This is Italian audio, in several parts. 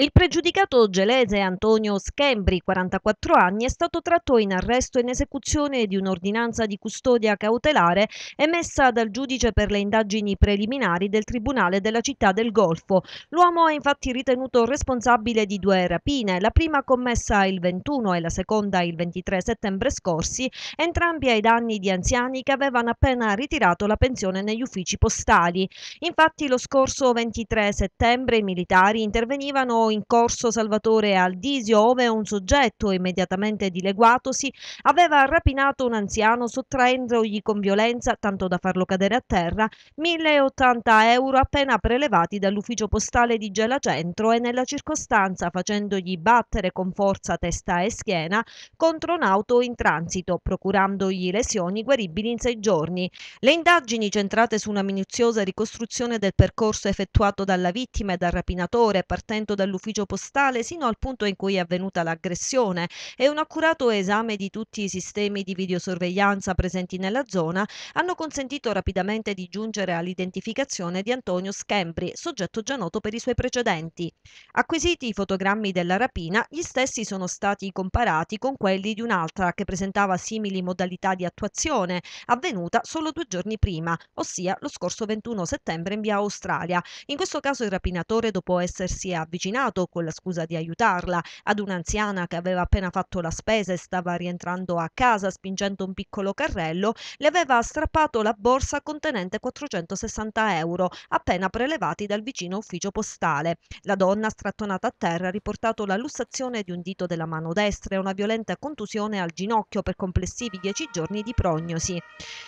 Il pregiudicato gelese Antonio Schembri, 44 anni, è stato tratto in arresto in esecuzione di un'ordinanza di custodia cautelare emessa dal giudice per le indagini preliminari del Tribunale della Città del Golfo. L'uomo è infatti ritenuto responsabile di due rapine, la prima commessa il 21 e la seconda il 23 settembre scorsi, entrambi ai danni di anziani che avevano appena ritirato la pensione negli uffici postali. Infatti lo scorso 23 settembre i militari intervenivano in corso Salvatore Aldisio, ove un soggetto immediatamente dileguatosi aveva rapinato un anziano sottraendogli con violenza, tanto da farlo cadere a terra, 1080 euro appena prelevati dall'ufficio postale di Gela Centro e nella circostanza facendogli battere con forza testa e schiena contro un'auto in transito, procurandogli lesioni guaribili in sei giorni. Le indagini centrate su una minuziosa ricostruzione del percorso effettuato dalla vittima e dal rapinatore partendo dall'ufficio dell'ufficio postale sino al punto in cui è avvenuta l'aggressione e un accurato esame di tutti i sistemi di videosorveglianza presenti nella zona hanno consentito rapidamente di giungere all'identificazione di Antonio Schembri, soggetto già noto per i suoi precedenti. Acquisiti i fotogrammi della rapina, gli stessi sono stati comparati con quelli di un'altra che presentava simili modalità di attuazione, avvenuta solo due giorni prima, ossia lo scorso 21 settembre in via Australia. In questo caso il rapinatore, dopo essersi avvicinato aiutato con la scusa di aiutarla, ad un'anziana che aveva appena fatto la spesa e stava rientrando a casa spingendo un piccolo carrello, le aveva strappato la borsa contenente 460 euro, appena prelevati dal vicino ufficio postale. La donna, strattonata a terra, ha riportato la lussazione di un dito della mano destra e una violenta contusione al ginocchio per complessivi 10 giorni di prognosi.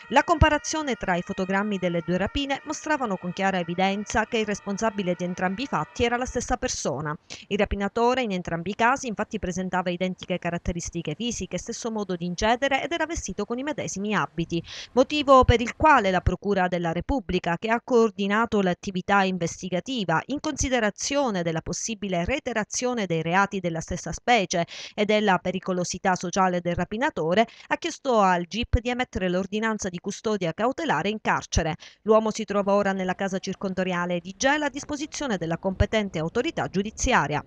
La comparazione tra i fotogrammi delle due rapine mostravano con chiara evidenza che il responsabile di entrambi i fatti era la stessa persona persona. Il rapinatore in entrambi i casi infatti presentava identiche caratteristiche fisiche, stesso modo di incedere ed era vestito con i medesimi abiti, motivo per il quale la Procura della Repubblica, che ha coordinato l'attività investigativa in considerazione della possibile reiterazione dei reati della stessa specie e della pericolosità sociale del rapinatore, ha chiesto al GIP di emettere l'ordinanza di custodia cautelare in carcere. L'uomo si trova ora nella casa circondoriale di Gela a disposizione della competente autorità giudiziaria giudiziaria.